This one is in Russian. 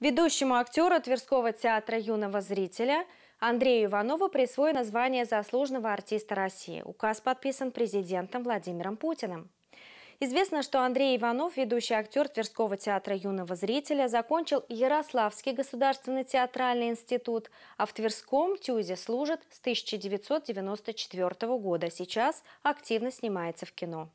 Ведущему актеру Тверского театра юного зрителя Андрею Иванову присвоено звание заслуженного артиста России. Указ подписан президентом Владимиром Путиным. Известно, что Андрей Иванов, ведущий актер Тверского театра юного зрителя, закончил Ярославский государственный театральный институт, а в Тверском ТЮЗе служит с 1994 года. Сейчас активно снимается в кино.